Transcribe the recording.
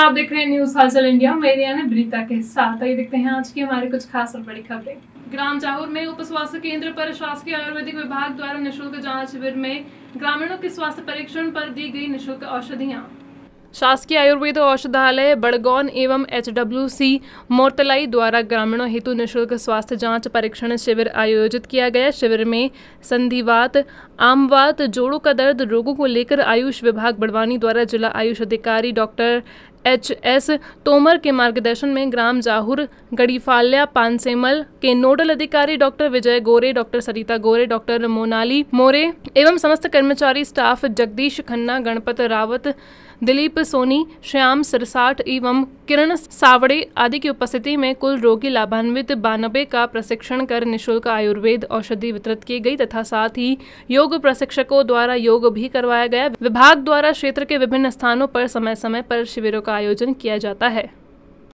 नमस्कार आप देख रहे हैं न्यूज हालचल इंडिया मेरी यानी ब्रीता के साथ आइए देखते हैं आज की हमारी कुछ खास और बड़ी खबरें ग्राम चाहूर में उप स्वास्थ्य केंद्र पर शासकीय आयुर्वेदिक विभाग द्वारा निःशुल्क जांच शिविर में ग्रामीणों के स्वास्थ्य परीक्षण पर दी गई निःशुल्क औषधियाँ शासकीय आयुर्वेद औषधालय बड़गौन एवं एचडब्ल्यूसी मोरतलाई द्वारा ग्रामीणों हेतु निशुल्क स्वास्थ्य जांच परीक्षण शिविर आयोजित किया गया शिविर में संधिवात आमवात जोड़ों का दर्द रोगों को लेकर आयुष विभाग बड़वानी द्वारा जिला आयुष अधिकारी डॉक्टर एच एस तोमर के मार्गदर्शन में ग्राम जाहुर गड़ीफाल्या पानसेमल के नोडल अधिकारी डॉक्टर विजय गोरे डॉक्टर सरिता गोरे डॉक्टर मोनाली मोरे एवं समस्त कर्मचारी स्टाफ जगदीश खन्ना गणपत रावत दिलीप सोनी श्याम सरसाठ एवं किरण सावड़े आदि की उपस्थिति में कुल रोगी लाभान्वित बानबे का प्रशिक्षण कर निशुल्क आयुर्वेद औषधि वितरित की गई तथा साथ ही योग प्रशिक्षकों द्वारा योग भी करवाया गया विभाग द्वारा क्षेत्र के विभिन्न स्थानों पर समय समय पर शिविरों का आयोजन किया जाता है